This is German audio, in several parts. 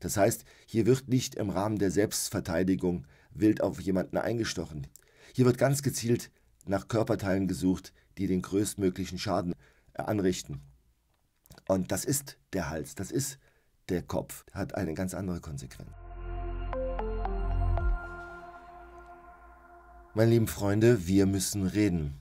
Das heißt, hier wird nicht im Rahmen der Selbstverteidigung wild auf jemanden eingestochen. Hier wird ganz gezielt nach Körperteilen gesucht, die den größtmöglichen Schaden anrichten. Und das ist der Hals, das ist der Kopf, hat eine ganz andere Konsequenz. Meine lieben Freunde, wir müssen reden.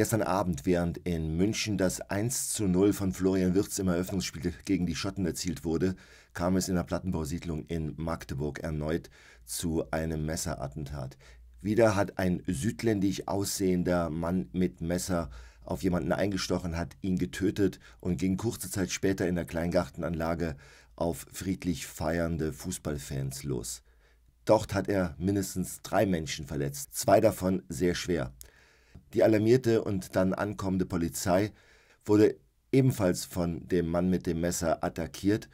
Gestern Abend, während in München das 1 zu 0 von Florian Wirtz im Eröffnungsspiel gegen die Schotten erzielt wurde, kam es in der Plattenbausiedlung in Magdeburg erneut zu einem Messerattentat. Wieder hat ein südländisch aussehender Mann mit Messer auf jemanden eingestochen, hat ihn getötet und ging kurze Zeit später in der Kleingartenanlage auf friedlich feiernde Fußballfans los. Dort hat er mindestens drei Menschen verletzt, zwei davon sehr schwer. Die alarmierte und dann ankommende Polizei wurde ebenfalls von dem Mann mit dem Messer attackiert.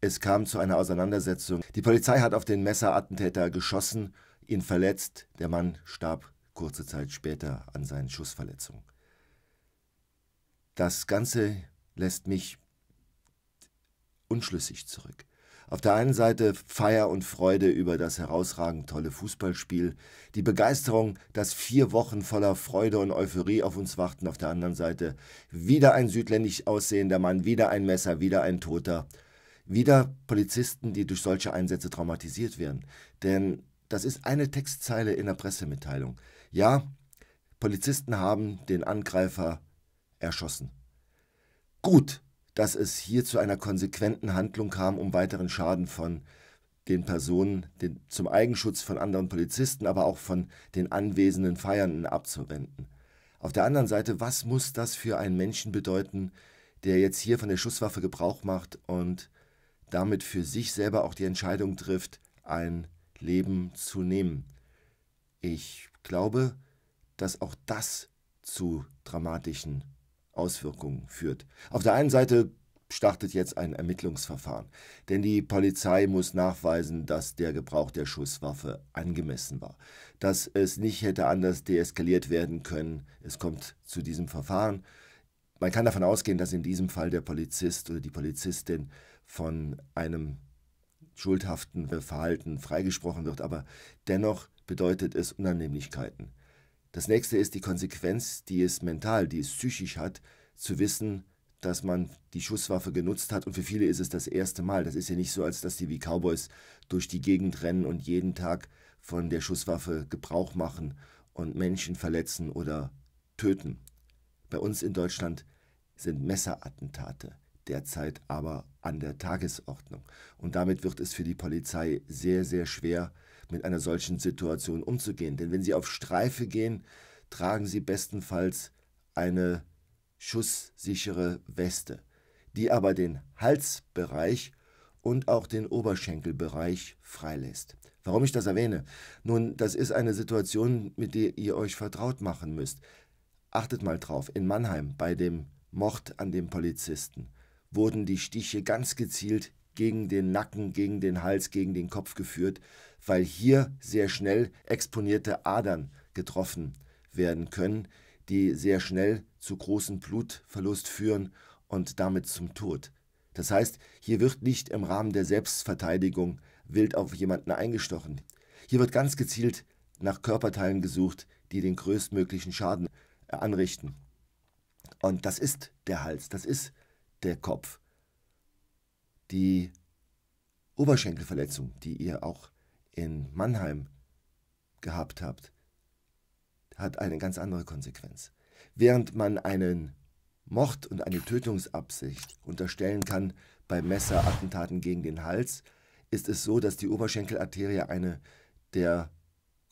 Es kam zu einer Auseinandersetzung. Die Polizei hat auf den Messerattentäter geschossen, ihn verletzt. Der Mann starb kurze Zeit später an seinen Schussverletzungen. Das Ganze lässt mich unschlüssig zurück. Auf der einen Seite Feier und Freude über das herausragend tolle Fußballspiel, die Begeisterung, dass vier Wochen voller Freude und Euphorie auf uns warten. Auf der anderen Seite wieder ein südländisch aussehender Mann, wieder ein Messer, wieder ein Toter, wieder Polizisten, die durch solche Einsätze traumatisiert werden. Denn das ist eine Textzeile in der Pressemitteilung. Ja, Polizisten haben den Angreifer erschossen. Gut, dass es hier zu einer konsequenten Handlung kam, um weiteren Schaden von den Personen den, zum Eigenschutz von anderen Polizisten, aber auch von den anwesenden Feiernden abzuwenden. Auf der anderen Seite, was muss das für einen Menschen bedeuten, der jetzt hier von der Schusswaffe Gebrauch macht und damit für sich selber auch die Entscheidung trifft, ein Leben zu nehmen? Ich glaube, dass auch das zu dramatischen Auswirkungen führt. Auf der einen Seite startet jetzt ein Ermittlungsverfahren, denn die Polizei muss nachweisen, dass der Gebrauch der Schusswaffe angemessen war, dass es nicht hätte anders deeskaliert werden können. Es kommt zu diesem Verfahren. Man kann davon ausgehen, dass in diesem Fall der Polizist oder die Polizistin von einem schuldhaften Verhalten freigesprochen wird, aber dennoch bedeutet es Unannehmlichkeiten. Das nächste ist die Konsequenz, die es mental, die es psychisch hat, zu wissen, dass man die Schusswaffe genutzt hat und für viele ist es das erste Mal. Das ist ja nicht so, als dass die wie Cowboys durch die Gegend rennen und jeden Tag von der Schusswaffe Gebrauch machen und Menschen verletzen oder töten. Bei uns in Deutschland sind Messerattentate derzeit aber an der Tagesordnung. Und damit wird es für die Polizei sehr, sehr schwer, mit einer solchen Situation umzugehen. Denn wenn sie auf Streife gehen, tragen sie bestenfalls eine schusssichere Weste, die aber den Halsbereich und auch den Oberschenkelbereich freilässt. Warum ich das erwähne? Nun, das ist eine Situation, mit der ihr euch vertraut machen müsst. Achtet mal drauf, in Mannheim bei dem Mord an dem Polizisten wurden die Stiche ganz gezielt gegen den Nacken, gegen den Hals, gegen den Kopf geführt, weil hier sehr schnell exponierte Adern getroffen werden können, die sehr schnell zu großem Blutverlust führen und damit zum Tod. Das heißt, hier wird nicht im Rahmen der Selbstverteidigung wild auf jemanden eingestochen. Hier wird ganz gezielt nach Körperteilen gesucht, die den größtmöglichen Schaden anrichten. Und das ist der Hals, das ist der Kopf die Oberschenkelverletzung, die ihr auch in Mannheim gehabt habt, hat eine ganz andere Konsequenz. Während man einen Mord und eine Tötungsabsicht unterstellen kann bei Messerattentaten gegen den Hals, ist es so, dass die Oberschenkelarterie eine der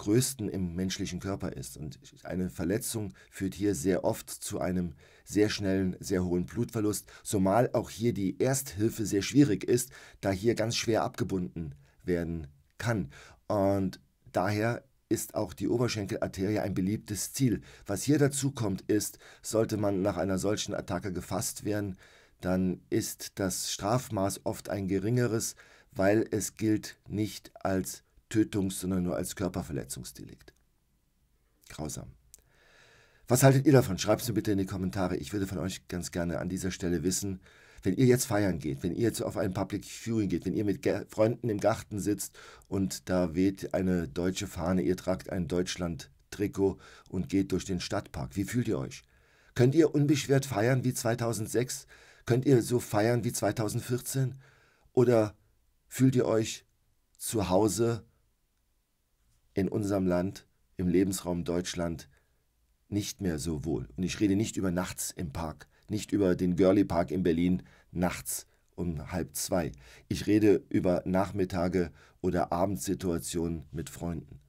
größten im menschlichen Körper ist. Und eine Verletzung führt hier sehr oft zu einem sehr schnellen, sehr hohen Blutverlust, zumal auch hier die Ersthilfe sehr schwierig ist, da hier ganz schwer abgebunden werden kann. Und daher ist auch die Oberschenkelarterie ein beliebtes Ziel. Was hier dazu kommt, ist, sollte man nach einer solchen Attacke gefasst werden, dann ist das Strafmaß oft ein geringeres, weil es gilt nicht als Tötungs-, sondern nur als Körperverletzungsdelikt. Grausam. Was haltet ihr davon? Schreibt es mir bitte in die Kommentare. Ich würde von euch ganz gerne an dieser Stelle wissen, wenn ihr jetzt feiern geht, wenn ihr jetzt auf ein Public Viewing geht, wenn ihr mit Ge Freunden im Garten sitzt und da weht eine deutsche Fahne, ihr tragt ein Deutschland-Trikot und geht durch den Stadtpark. Wie fühlt ihr euch? Könnt ihr unbeschwert feiern wie 2006? Könnt ihr so feiern wie 2014? Oder fühlt ihr euch zu Hause in unserem Land, im Lebensraum Deutschland, nicht mehr so wohl. Und ich rede nicht über nachts im Park, nicht über den Görli Park in Berlin nachts um halb zwei. Ich rede über Nachmittage oder Abendsituationen mit Freunden.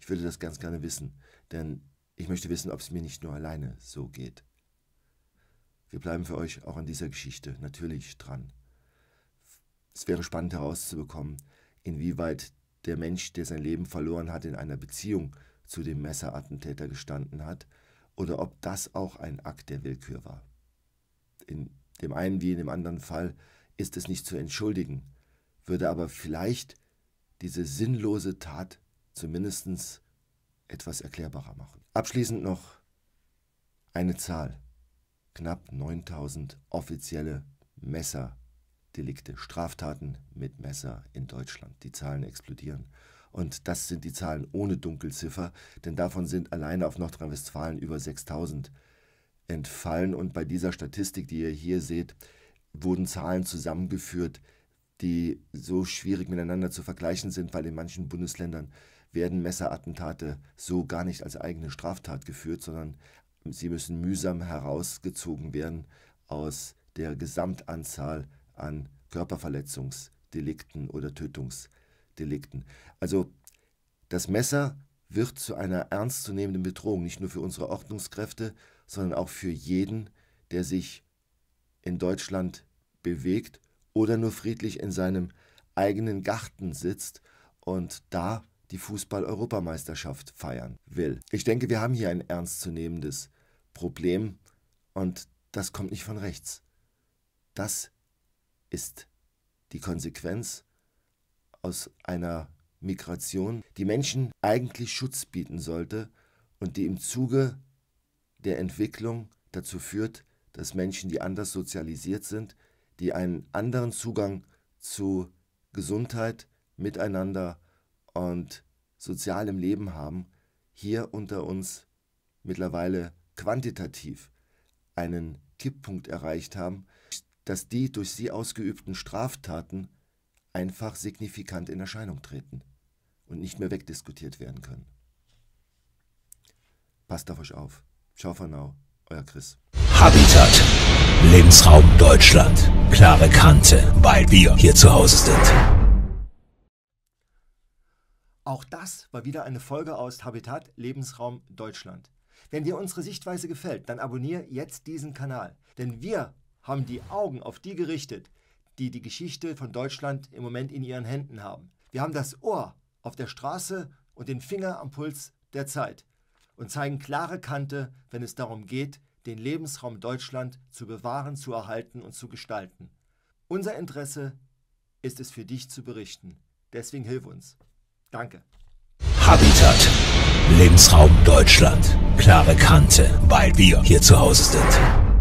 Ich würde das ganz gerne wissen, denn ich möchte wissen, ob es mir nicht nur alleine so geht. Wir bleiben für euch auch an dieser Geschichte natürlich dran. Es wäre spannend herauszubekommen, inwieweit der Mensch, der sein Leben verloren hat, in einer Beziehung zu dem Messerattentäter gestanden hat, oder ob das auch ein Akt der Willkür war. In dem einen wie in dem anderen Fall ist es nicht zu entschuldigen, würde aber vielleicht diese sinnlose Tat zumindest etwas erklärbarer machen. Abschließend noch eine Zahl. Knapp 9000 offizielle Messer Delikte, Straftaten mit Messer in Deutschland. Die Zahlen explodieren. Und das sind die Zahlen ohne Dunkelziffer, denn davon sind alleine auf Nordrhein-Westfalen über 6000 entfallen. Und bei dieser Statistik, die ihr hier seht, wurden Zahlen zusammengeführt, die so schwierig miteinander zu vergleichen sind, weil in manchen Bundesländern werden Messerattentate so gar nicht als eigene Straftat geführt, sondern sie müssen mühsam herausgezogen werden aus der Gesamtanzahl an Körperverletzungsdelikten oder Tötungsdelikten. Also das Messer wird zu einer ernstzunehmenden Bedrohung, nicht nur für unsere Ordnungskräfte, sondern auch für jeden, der sich in Deutschland bewegt oder nur friedlich in seinem eigenen Garten sitzt und da die Fußball-Europameisterschaft feiern will. Ich denke, wir haben hier ein ernstzunehmendes Problem und das kommt nicht von rechts. Das ist die Konsequenz aus einer Migration, die Menschen eigentlich Schutz bieten sollte und die im Zuge der Entwicklung dazu führt, dass Menschen, die anders sozialisiert sind, die einen anderen Zugang zu Gesundheit, Miteinander und sozialem Leben haben, hier unter uns mittlerweile quantitativ einen Kipppunkt erreicht haben, dass die durch sie ausgeübten Straftaten einfach signifikant in Erscheinung treten und nicht mehr wegdiskutiert werden können. Passt auf euch auf. Ciao for now, euer Chris. Habitat, Lebensraum Deutschland. Klare Kante, weil wir hier zu Hause sind. Auch das war wieder eine Folge aus Habitat, Lebensraum Deutschland. Wenn dir unsere Sichtweise gefällt, dann abonniere jetzt diesen Kanal, denn wir haben die Augen auf die gerichtet, die die Geschichte von Deutschland im Moment in ihren Händen haben. Wir haben das Ohr auf der Straße und den Finger am Puls der Zeit und zeigen klare Kante, wenn es darum geht, den Lebensraum Deutschland zu bewahren, zu erhalten und zu gestalten. Unser Interesse ist es für dich zu berichten. Deswegen hilf uns. Danke. Habitat. Lebensraum Deutschland. Klare Kante, weil wir hier zu Hause sind.